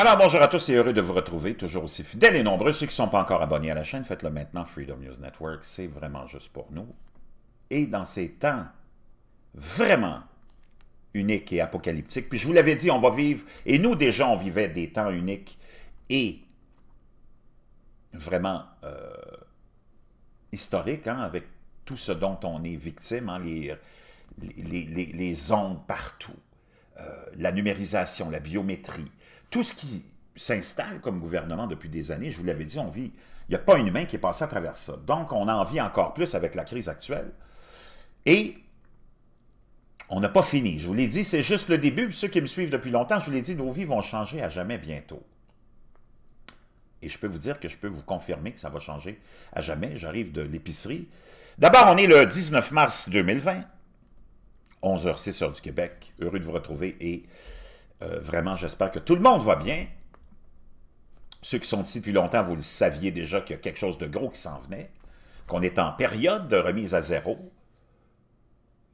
Alors bonjour à tous et heureux de vous retrouver, toujours aussi fidèles et nombreux. Ceux qui ne sont pas encore abonnés à la chaîne, faites-le maintenant, Freedom News Network, c'est vraiment juste pour nous. Et dans ces temps vraiment uniques et apocalyptiques, puis je vous l'avais dit, on va vivre, et nous déjà on vivait des temps uniques et vraiment euh, historiques, hein, avec tout ce dont on est victime, hein, les, les, ondes partout, euh, la numérisation, la biométrie, tout ce qui s'installe comme gouvernement depuis des années, je vous l'avais dit, on vit, il n'y a pas une humain qui est passé à travers ça. Donc, on en vit encore plus avec la crise actuelle. Et on n'a pas fini. Je vous l'ai dit, c'est juste le début. ceux qui me suivent depuis longtemps, je vous l'ai dit, nos vies vont changer à jamais bientôt. Et je peux vous dire que je peux vous confirmer que ça va changer à jamais. J'arrive de l'épicerie. D'abord, on est le 19 mars 2020, 11h06 heure du Québec. Heureux de vous retrouver et euh, vraiment, j'espère que tout le monde va bien. Ceux qui sont ici depuis longtemps, vous le saviez déjà qu'il y a quelque chose de gros qui s'en venait, qu'on est en période de remise à zéro.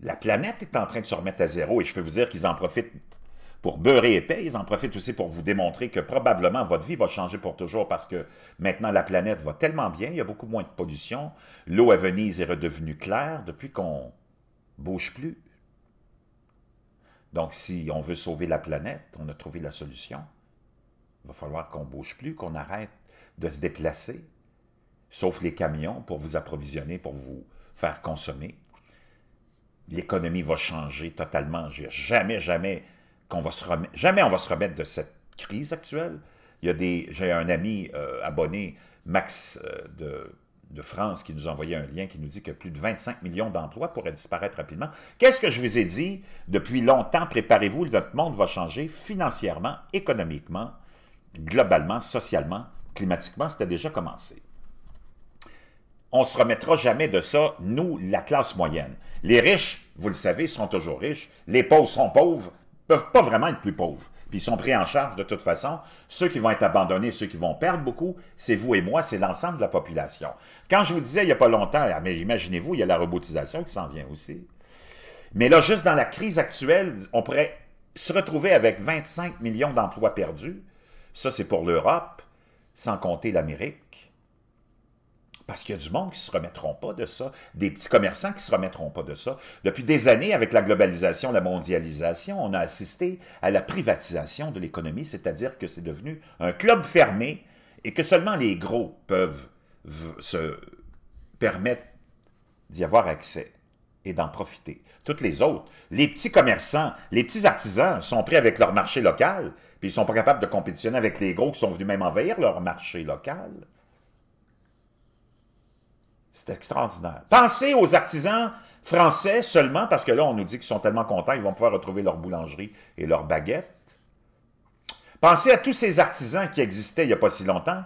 La planète est en train de se remettre à zéro et je peux vous dire qu'ils en profitent pour beurrer épais, ils en profitent aussi pour vous démontrer que probablement votre vie va changer pour toujours parce que maintenant la planète va tellement bien, il y a beaucoup moins de pollution, l'eau à Venise est redevenue claire depuis qu'on bouge plus. Donc, si on veut sauver la planète, on a trouvé la solution. Il va falloir qu'on bouge plus, qu'on arrête de se déplacer, sauf les camions pour vous approvisionner, pour vous faire consommer. L'économie va changer totalement. Jamais, jamais qu'on va se remettre, jamais on va se remettre de cette crise actuelle. Il y j'ai un ami euh, abonné, Max euh, de de France qui nous envoyait un lien qui nous dit que plus de 25 millions d'emplois pourraient disparaître rapidement. Qu'est-ce que je vous ai dit depuis longtemps? Préparez-vous, notre monde va changer financièrement, économiquement, globalement, socialement, climatiquement. C'était déjà commencé. On ne se remettra jamais de ça, nous, la classe moyenne. Les riches, vous le savez, sont toujours riches. Les pauvres sont pauvres, peuvent pas vraiment être plus pauvres ils sont pris en charge de toute façon. Ceux qui vont être abandonnés, ceux qui vont perdre beaucoup, c'est vous et moi, c'est l'ensemble de la population. Quand je vous disais il n'y a pas longtemps, ah, mais imaginez-vous, il y a la robotisation qui s'en vient aussi. Mais là, juste dans la crise actuelle, on pourrait se retrouver avec 25 millions d'emplois perdus. Ça, c'est pour l'Europe, sans compter l'Amérique. Parce qu'il y a du monde qui ne se remettront pas de ça, des petits commerçants qui ne se remettront pas de ça. Depuis des années, avec la globalisation, la mondialisation, on a assisté à la privatisation de l'économie, c'est-à-dire que c'est devenu un club fermé et que seulement les gros peuvent se permettre d'y avoir accès et d'en profiter. Toutes les autres, les petits commerçants, les petits artisans sont pris avec leur marché local, puis ils ne sont pas capables de compétitionner avec les gros qui sont venus même envahir leur marché local. C'est extraordinaire. Pensez aux artisans français seulement, parce que là, on nous dit qu'ils sont tellement contents, ils vont pouvoir retrouver leur boulangerie et leur baguette. Pensez à tous ces artisans qui existaient il n'y a pas si longtemps.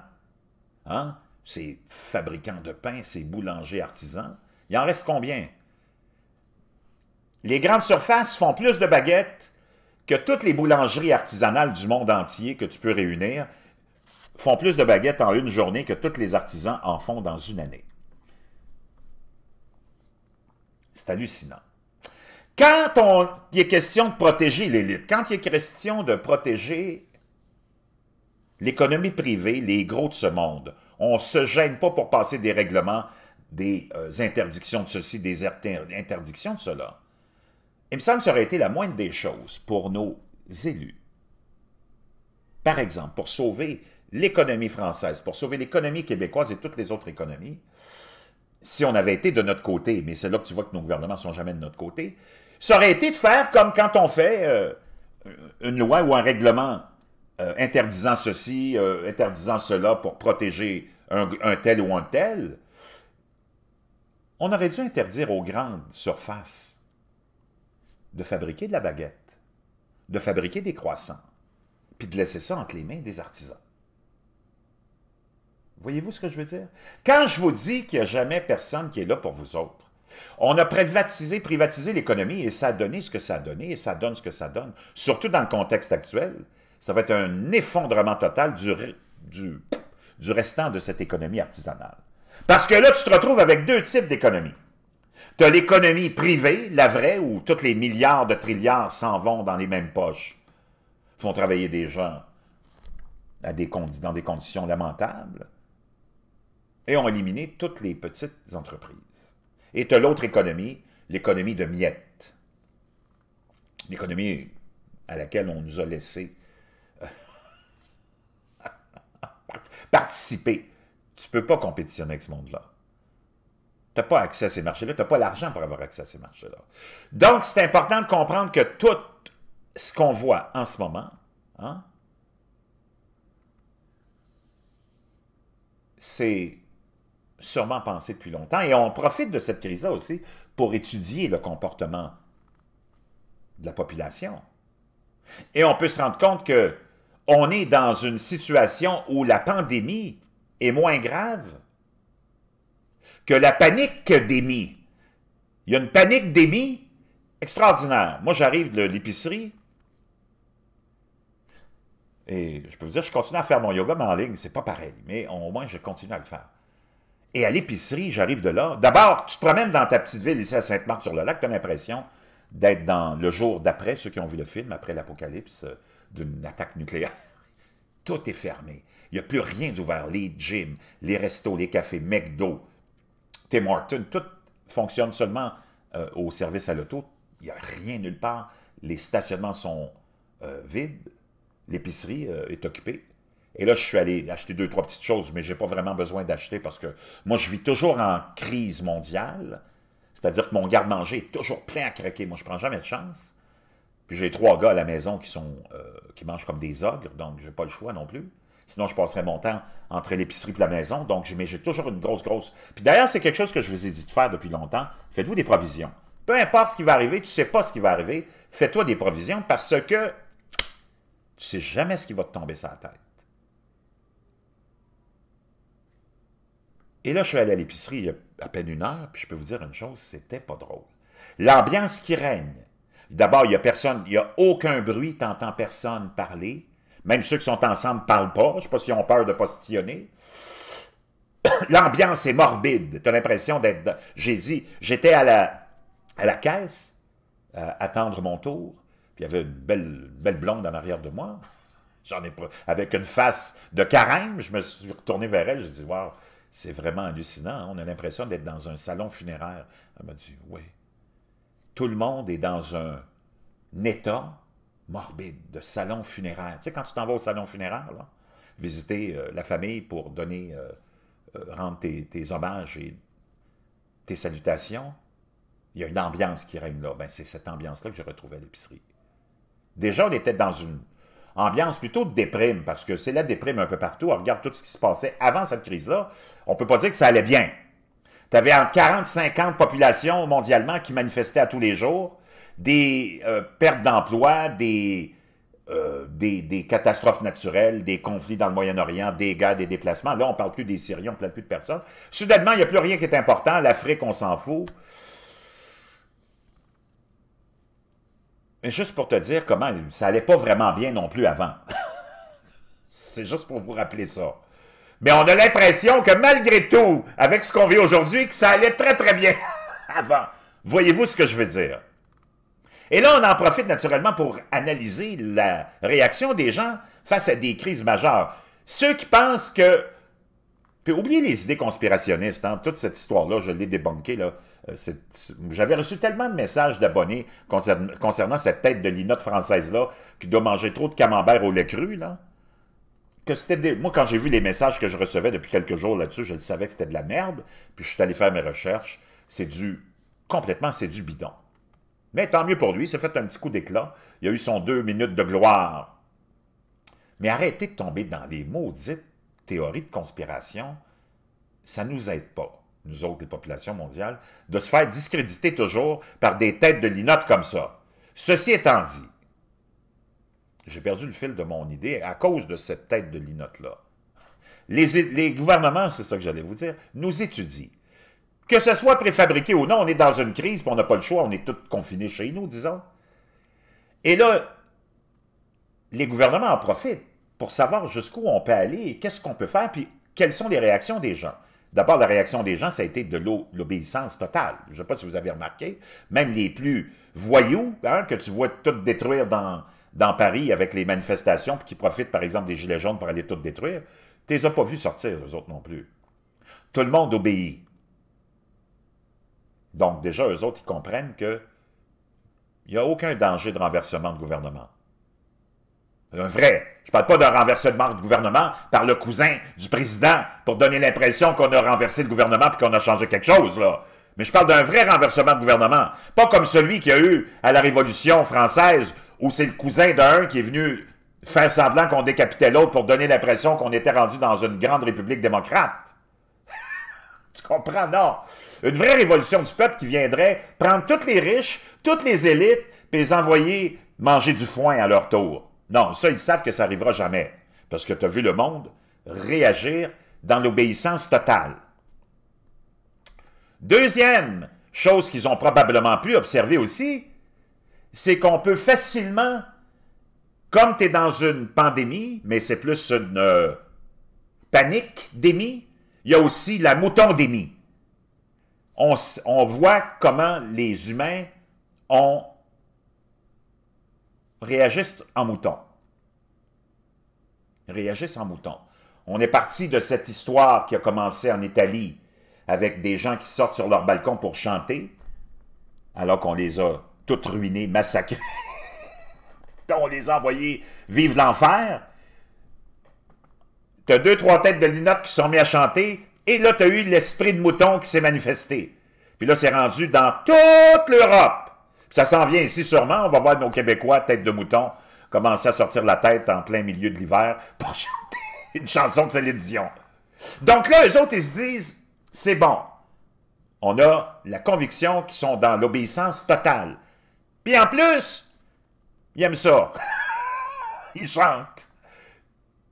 Hein? Ces fabricants de pain, ces boulangers artisans. Il en reste combien? Les grandes surfaces font plus de baguettes que toutes les boulangeries artisanales du monde entier que tu peux réunir font plus de baguettes en une journée que tous les artisans en font dans une année. C'est hallucinant. Quand on, il est question de protéger l'élite, quand il est question de protéger l'économie privée, les gros de ce monde, on ne se gêne pas pour passer des règlements, des euh, interdictions de ceci, des interdictions de cela. Il me semble que ça aurait été la moindre des choses pour nos élus. Par exemple, pour sauver l'économie française, pour sauver l'économie québécoise et toutes les autres économies, si on avait été de notre côté, mais c'est là que tu vois que nos gouvernements ne sont jamais de notre côté, ça aurait été de faire comme quand on fait euh, une loi ou un règlement euh, interdisant ceci, euh, interdisant cela pour protéger un, tel ou un tel. On aurait dû interdire aux grandes surfaces de fabriquer de la baguette, de fabriquer des croissants, puis de laisser ça entre les mains des artisans. Voyez-vous ce que je veux dire? Quand je vous dis qu'il n'y a jamais personne qui est là pour vous autres, on a privatisé, privatisé l'économie et ça a donné ce que ça a donné et ça donne ce que ça donne. Surtout dans le contexte actuel, ça va être un effondrement total du, du, restant de cette économie artisanale. Parce que là, tu te retrouves avec deux types d'économies. Tu as l'économie privée, la vraie, où tous les milliards de trilliards s'en vont dans les mêmes poches, font travailler des gens à dans des conditions lamentables et ont éliminé toutes les petites entreprises. Et tu as l'autre économie, l'économie de miettes. L'économie à laquelle on nous a laissé euh, participer. Tu ne peux pas compétitionner avec ce monde-là. Tu n'as pas accès à ces marchés-là, tu n'as pas l'argent pour avoir accès à ces marchés-là. Donc, c'est important de comprendre que tout ce qu'on voit en ce moment, hein, c'est sûrement pensé depuis longtemps. Et on profite de cette crise-là aussi pour étudier le comportement de la population. Et on peut se rendre compte que on est dans une situation où la pandémie est moins grave que la panique d'émis. Il y a une panique d'émis extraordinaire. Moi, j'arrive de l'épicerie et je peux vous dire, je continue à faire mon yoga, mais en ligne, c'est pas pareil. Mais au moins, je continue à le faire. Et à l'épicerie, j'arrive de là. D'abord, tu te promènes dans ta petite ville ici à Sainte-Marthe-sur-le-Lac, tu as l'impression d'être dans le jour d'après, ceux qui ont vu le film, après l'apocalypse euh, d'une attaque nucléaire. Tout est fermé. Il n'y a plus rien d'ouvert. Les gyms, les restos, les cafés, McDo, Tim Hortons, tout fonctionne seulement euh, au service à l'auto. Il n'y a rien nulle part. Les stationnements sont euh, vides. L'épicerie est occupée. Et là, je suis allé acheter deux, trois petites choses, mais je n'ai pas vraiment besoin d'acheter parce que moi, je vis toujours en crise mondiale. C'est-à-dire que mon garde-manger est toujours plein à craquer. Moi, je prends jamais de chance. Puis j'ai trois gars à la maison qui, sont, euh, qui mangent comme des ogres, donc je n'ai pas le choix non plus. Sinon, je passerais mon temps entre l'épicerie et la maison. Donc, j'ai toujours une grosse, grosse... Puis d'ailleurs, c'est quelque chose que je vous ai dit de faire depuis longtemps. Faites-vous des provisions. Peu importe ce qui va arriver, tu ne sais pas ce qui va arriver. Fais-toi des provisions parce que tu ne sais jamais ce qui va te tomber sur la tête. Et là, je suis allé à l'épicerie il y a à peine une heure, puis je peux vous dire une chose, c'était pas drôle. L'ambiance qui règne. D'abord, il n'y a personne, il n'y a aucun bruit, tu n'entends personne parler. Même ceux qui sont ensemble ne parlent pas. Je ne sais pas s'ils ont peur de postillonner. L'ambiance est morbide. Tu as l'impression d'être... J'ai dit, j'étais à la, à la caisse, euh, attendre mon tour, puis il y avait une belle, belle blonde en arrière de moi. J'en ai Avec une face de carême, je me suis retourné vers elle, Je dit, wow, c'est vraiment hallucinant. Hein. On a l'impression d'être dans un salon funéraire. Elle m'a dit, oui. Tout le monde est dans un état morbide de salon funéraire. Tu sais, quand tu t'en vas au salon funéraire, là, visiter euh, la famille pour donner, euh, euh, rendre tes, hommages et tes salutations, il y a une ambiance qui règne là. Ben, c'est cette ambiance-là que j'ai retrouvée à l'épicerie. Déjà, on était dans une ambiance plutôt de déprime, parce que c'est la déprime un peu partout. On regarde tout ce qui se passait avant cette crise-là. On peut pas dire que ça allait bien. Tu avais 40 50 populations mondialement qui manifestaient à tous les jours, des euh, pertes d'emplois, euh, des, catastrophes naturelles, des conflits dans le Moyen-Orient, des Gars, des déplacements. Là, on parle plus des Syriens, on parle plus de personnes. Soudainement, il n'y a plus rien qui est important. L'Afrique, on s'en fout. juste pour te dire comment ça allait pas vraiment bien non plus avant. C'est juste pour vous rappeler ça. Mais on a l'impression que malgré tout, avec ce qu'on vit aujourd'hui, que ça allait très très bien avant. Voyez-vous ce que je veux dire? Et là, on en profite naturellement pour analyser la réaction des gens face à des crises majeures. Ceux qui pensent que... Puis oubliez les idées conspirationnistes, hein? toute cette histoire-là, je l'ai débunkée là. Euh, j'avais reçu tellement de messages d'abonnés concernant, cette tête de linotte française-là qui doit manger trop de camembert au lait cru, là. Que c'était des... Moi, quand j'ai vu les messages que je recevais depuis quelques jours là-dessus, je savais que c'était de la merde. Puis je suis allé faire mes recherches. C'est du... Complètement, c'est du bidon. Mais tant mieux pour lui, il s'est fait un petit coup d'éclat. Il a eu son deux minutes de gloire. Mais arrêtez de tomber dans les maudites théories de conspiration. Ça ne nous aide pas nous autres, les populations mondiales, de se faire discréditer toujours par des têtes de linotte comme ça. Ceci étant dit, j'ai perdu le fil de mon idée à cause de cette tête de linotte-là. Les, les, gouvernements, c'est ça que j'allais vous dire, nous étudient. Que ce soit préfabriqué ou non, on est dans une crise, puis on n'a pas le choix, on est tous confinés chez nous, disons. Et là, les gouvernements en profitent pour savoir jusqu'où on peut aller, et qu'est-ce qu'on peut faire, puis quelles sont les réactions des gens. D'abord, la réaction des gens, ça a été de l'obéissance totale. Je ne sais pas si vous avez remarqué, même les plus voyous, hein, que tu vois tout détruire dans, dans Paris avec les manifestations, puis qui profitent, par exemple, des Gilets jaunes pour aller tout détruire, tu les as pas vus sortir, eux autres non plus. Tout le monde obéit. Donc, déjà, eux autres, ils comprennent qu'il n'y a aucun danger de renversement de gouvernement. Un vrai. Je parle pas d'un renversement de gouvernement par le cousin du président pour donner l'impression qu'on a renversé le gouvernement et qu'on a changé quelque chose, là. Mais je parle d'un vrai renversement de gouvernement. Pas comme celui qu'il y a eu à la Révolution française où c'est le cousin d'un qui est venu faire semblant qu'on décapitait l'autre pour donner l'impression qu'on était rendu dans une grande république démocrate. tu comprends? Non. Une vraie révolution du peuple qui viendrait prendre tous les riches, toutes les élites, puis les envoyer manger du foin à leur tour. Non, ça, ils savent que ça arrivera jamais. Parce que tu as vu le monde réagir dans l'obéissance totale. Deuxième chose qu'ils ont probablement pu observer aussi, c'est qu'on peut facilement, comme tu es dans une pandémie, mais c'est plus une euh, panique démie, il y a aussi la mouton On, on voit comment les humains ont réagissent en mouton. Réagissent en mouton. On est parti de cette histoire qui a commencé en Italie avec des gens qui sortent sur leur balcon pour chanter, alors qu'on les a toutes ruinées, massacrés, On les a envoyés vivre l'enfer. as deux, trois têtes de linotte qui sont mis à chanter, et là, tu as eu l'esprit de mouton qui s'est manifesté. Puis là, c'est rendu dans toute l'Europe. Ça s'en vient ici sûrement. On va voir nos Québécois, tête de mouton, commencer à sortir la tête en plein milieu de l'hiver pour chanter une chanson de Céline Donc là, eux autres, ils se disent, c'est bon. On a la conviction qu'ils sont dans l'obéissance totale. Puis en plus, ils aiment ça. ils chantent.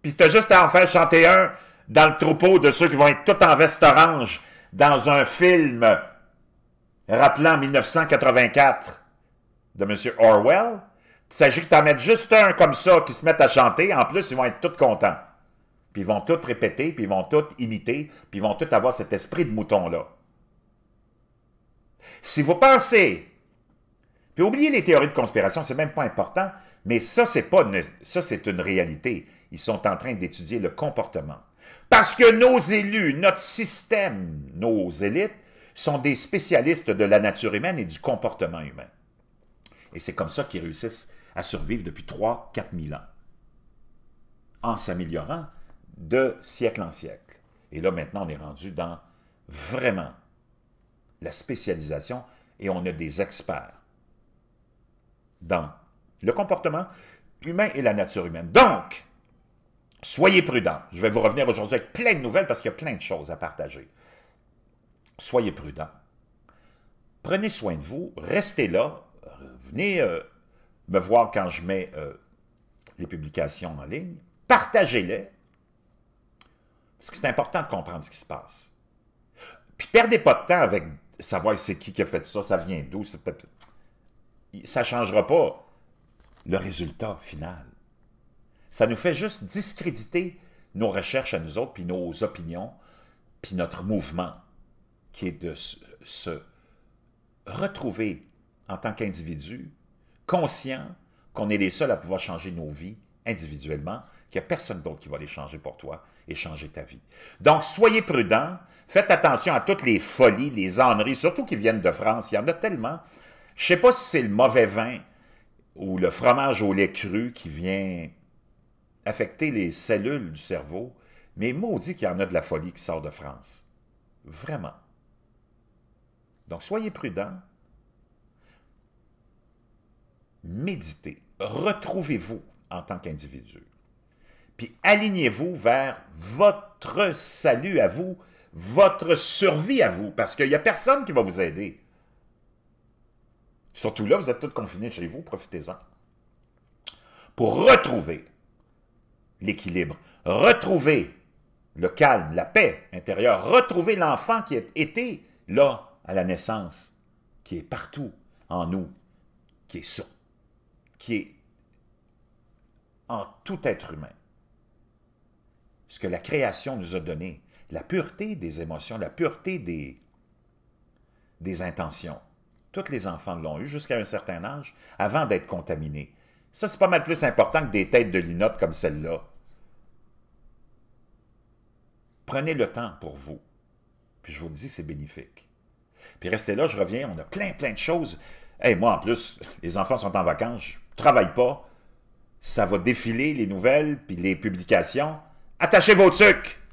Puis t'as juste à en faire chanter un dans le troupeau de ceux qui vont être tout en veste orange dans un film rappelant 1984 de M. Orwell. Il s'agit que tu en mettes juste un comme ça qui se mettent à chanter. En plus, ils vont être tous contents. Puis ils vont tous répéter, puis ils vont tous imiter, puis ils vont tous avoir cet esprit de mouton-là. Si vous pensez, puis oubliez les théories de conspiration, c'est même pas important, mais ça, c'est pas ça, c'est une réalité. Ils sont en train d'étudier le comportement. Parce que nos élus, notre système, nos élites, sont des spécialistes de la nature humaine et du comportement humain. Et c'est comme ça qu'ils réussissent à survivre depuis 3-4 000 ans, en s'améliorant de siècle en siècle. Et là, maintenant, on est rendu dans vraiment la spécialisation et on a des experts dans le comportement humain et la nature humaine. Donc, soyez prudents. Je vais vous revenir aujourd'hui avec plein de nouvelles parce qu'il y a plein de choses à partager. Soyez prudents. Prenez soin de vous, restez là, venez euh, me voir quand je mets euh, les publications en ligne, partagez-les, parce que c'est important de comprendre ce qui se passe. Puis perdez pas de temps avec savoir c'est qui qui a fait ça, ça vient d'où, ça ne changera pas le résultat final. Ça nous fait juste discréditer nos recherches à nous autres, puis nos opinions, puis notre mouvement, qui est de se retrouver en tant qu'individu, conscient qu'on est les seuls à pouvoir changer nos vies individuellement, qu'il n'y a personne d'autre qui va les changer pour toi et changer ta vie. Donc, soyez prudents, faites attention à toutes les folies, les âneries, surtout qui viennent de France. Il y en a tellement. Je ne sais pas si c'est le mauvais vin ou le fromage au lait cru qui vient affecter les cellules du cerveau, mais maudit qu'il y en a de la folie qui sort de France. Vraiment. Donc, soyez prudents, méditez, retrouvez-vous en tant qu'individu, puis alignez-vous vers votre salut à vous, votre survie à vous, parce qu'il n'y a personne qui va vous aider. Surtout là, vous êtes tous confinés chez vous, profitez-en. Pour retrouver l'équilibre, retrouver le calme, la paix intérieure, retrouver l'enfant qui été là à la naissance, qui est partout en nous, qui est sur qui est en tout être humain. Ce que la création nous a donné, la pureté des émotions, la pureté des, des intentions. Tous les enfants l'ont eu jusqu'à un certain âge, avant d'être contaminés. Ça, c'est pas mal plus important que des têtes de linotte comme celle-là. Prenez le temps pour vous. Puis je vous dis, c'est bénéfique. Puis restez là, je reviens, on a plein, plein de choses. Et moi, en plus, les enfants sont en vacances, je travaille pas. Ça va défiler les nouvelles puis les publications. Attachez vos trucs!